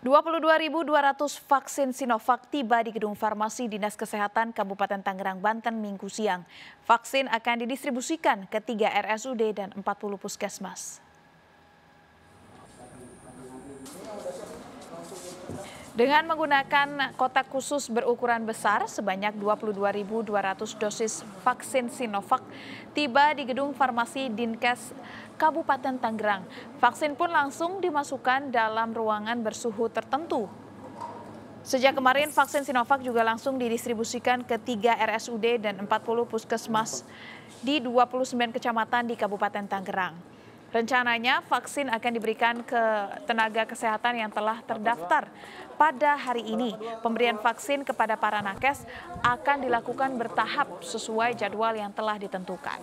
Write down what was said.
22.200 vaksin Sinovac tiba di Gedung Farmasi Dinas Kesehatan Kabupaten Tangerang, Banten minggu siang. Vaksin akan didistribusikan ke 3 RSUD dan 40 puskesmas. Dengan menggunakan kotak khusus berukuran besar sebanyak 22.200 dosis vaksin Sinovac tiba di gedung farmasi Dinkes Kabupaten Tangerang. Vaksin pun langsung dimasukkan dalam ruangan bersuhu tertentu Sejak kemarin vaksin Sinovac juga langsung didistribusikan ke 3 RSUD dan 40 puskesmas di 29 kecamatan di Kabupaten Tangerang. Rencananya vaksin akan diberikan ke tenaga kesehatan yang telah terdaftar. Pada hari ini, pemberian vaksin kepada para nakes akan dilakukan bertahap sesuai jadwal yang telah ditentukan.